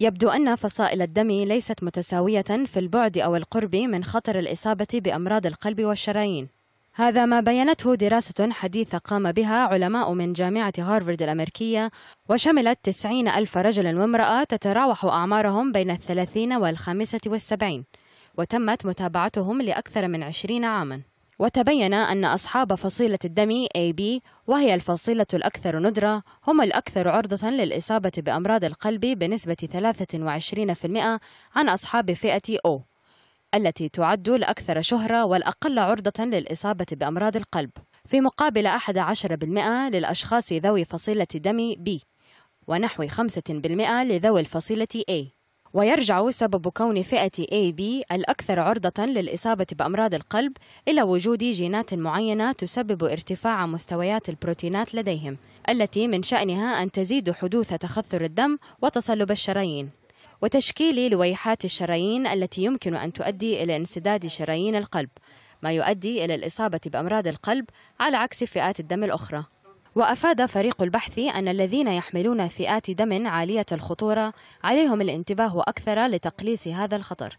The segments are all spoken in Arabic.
يبدو أن فصائل الدم ليست متساوية في البعد أو القرب من خطر الإصابة بأمراض القلب والشرايين هذا ما بينته دراسة حديثة قام بها علماء من جامعة هارفارد الأمريكية وشملت 90 ألف رجل وامرأة تتراوح أعمارهم بين الثلاثين والخامسة والسبعين وتمت متابعتهم لأكثر من عشرين عاماً وتبين أن أصحاب فصيلة الدم AB وهي الفصيلة الأكثر ندرة هم الأكثر عرضة للإصابة بأمراض القلب بنسبة 23% عن أصحاب فئة O التي تعد الأكثر شهرة والأقل عرضة للإصابة بأمراض القلب في مقابل 11% للأشخاص ذوي فصيلة دم B ونحو 5% لذوي الفصيلة A ويرجع سبب كون فئة AB الأكثر عرضة للإصابة بأمراض القلب إلى وجود جينات معينة تسبب ارتفاع مستويات البروتينات لديهم التي من شأنها أن تزيد حدوث تخثر الدم وتصلب الشرايين وتشكيل لويحات الشرايين التي يمكن أن تؤدي إلى انسداد شرايين القلب ما يؤدي إلى الإصابة بأمراض القلب على عكس فئات الدم الأخرى وأفاد فريق البحث أن الذين يحملون فئات دم عالية الخطورة عليهم الانتباه أكثر لتقليص هذا الخطر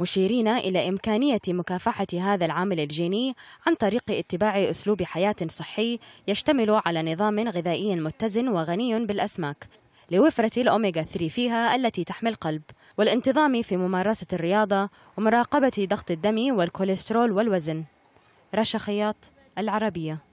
مشيرين إلى إمكانية مكافحة هذا العامل الجيني عن طريق اتباع أسلوب حياة صحي يشتمل على نظام غذائي متزن وغني بالأسماك لوفرة الأوميغا 3 فيها التي تحمي القلب والانتظام في ممارسة الرياضة ومراقبة ضغط الدم والكوليسترول والوزن رشا خياط العربية